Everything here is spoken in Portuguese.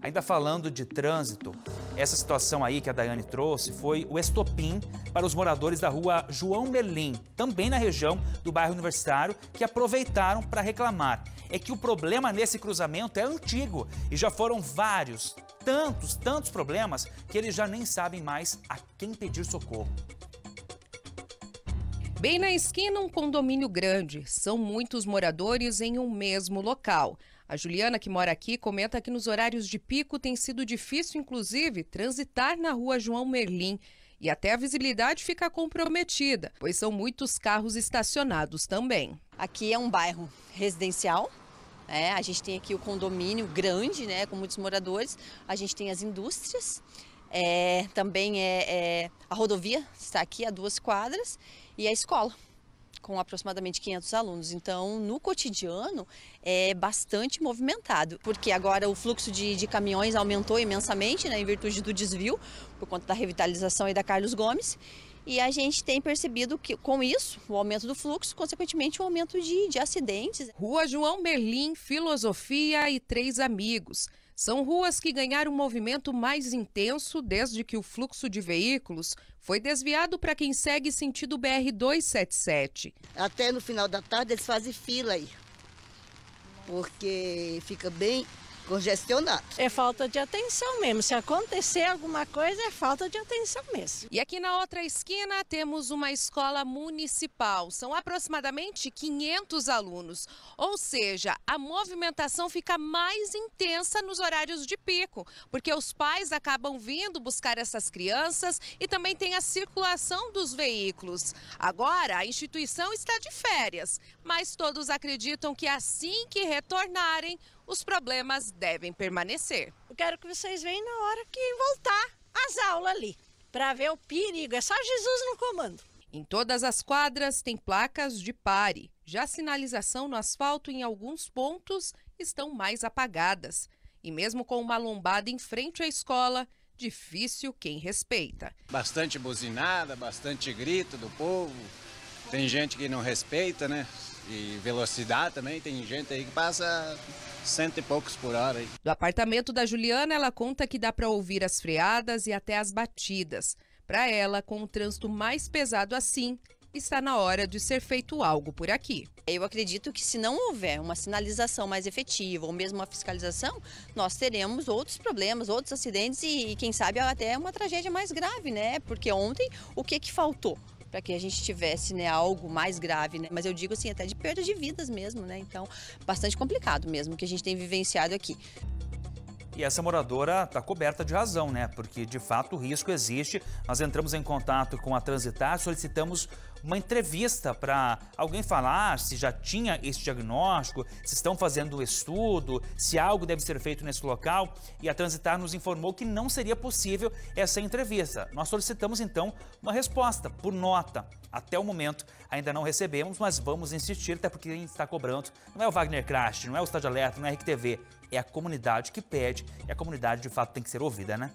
Ainda falando de trânsito, essa situação aí que a Daiane trouxe foi o estopim para os moradores da rua João Melim, também na região do bairro Universitário, que aproveitaram para reclamar. É que o problema nesse cruzamento é antigo e já foram vários, tantos, tantos problemas que eles já nem sabem mais a quem pedir socorro. Bem na esquina, um condomínio grande. São muitos moradores em um mesmo local. A Juliana, que mora aqui, comenta que nos horários de pico tem sido difícil, inclusive, transitar na rua João Merlim. E até a visibilidade fica comprometida, pois são muitos carros estacionados também. Aqui é um bairro residencial, é, a gente tem aqui o condomínio grande, né, com muitos moradores. A gente tem as indústrias, é, também é, é, a rodovia está aqui a duas quadras e a escola com aproximadamente 500 alunos. Então, no cotidiano, é bastante movimentado, porque agora o fluxo de, de caminhões aumentou imensamente, né, em virtude do desvio, por conta da revitalização e da Carlos Gomes. E a gente tem percebido que, com isso, o aumento do fluxo, consequentemente, o um aumento de, de acidentes. Rua João Merlin, Filosofia e Três Amigos. São ruas que ganharam um movimento mais intenso desde que o fluxo de veículos foi desviado para quem segue sentido BR-277. Até no final da tarde eles fazem fila aí, porque fica bem congestionado. É falta de atenção mesmo. Se acontecer alguma coisa, é falta de atenção mesmo. E aqui na outra esquina temos uma escola municipal. São aproximadamente 500 alunos. Ou seja, a movimentação fica mais intensa nos horários de pico, porque os pais acabam vindo buscar essas crianças e também tem a circulação dos veículos. Agora, a instituição está de férias, mas todos acreditam que assim que retornarem, os problemas devem permanecer. Eu quero que vocês venham na hora que voltar às aulas ali, para ver o perigo. É só Jesus no comando. Em todas as quadras tem placas de pare. Já a sinalização no asfalto em alguns pontos estão mais apagadas. E mesmo com uma lombada em frente à escola, difícil quem respeita. Bastante buzinada, bastante grito do povo. Tem gente que não respeita, né? E velocidade também, tem gente aí que passa cento e poucos por hora. Aí. Do apartamento da Juliana, ela conta que dá para ouvir as freadas e até as batidas. Para ela, com o trânsito mais pesado assim, está na hora de ser feito algo por aqui. Eu acredito que se não houver uma sinalização mais efetiva ou mesmo uma fiscalização, nós teremos outros problemas, outros acidentes e, e quem sabe até uma tragédia mais grave, né? Porque ontem o que que faltou? para que a gente tivesse né, algo mais grave, né? Mas eu digo assim, até de perda de vidas mesmo, né? Então, bastante complicado mesmo que a gente tem vivenciado aqui. E essa moradora está coberta de razão, né? Porque de fato o risco existe. Nós entramos em contato com a Transitar, solicitamos uma entrevista para alguém falar se já tinha esse diagnóstico, se estão fazendo o estudo, se algo deve ser feito nesse local. E a Transitar nos informou que não seria possível essa entrevista. Nós solicitamos então uma resposta por nota. Até o momento ainda não recebemos, mas vamos insistir, até porque quem está cobrando não é o Wagner Crash, não é o Estádio Alerta, não é a RTV é a comunidade que pede e a comunidade de fato tem que ser ouvida, né?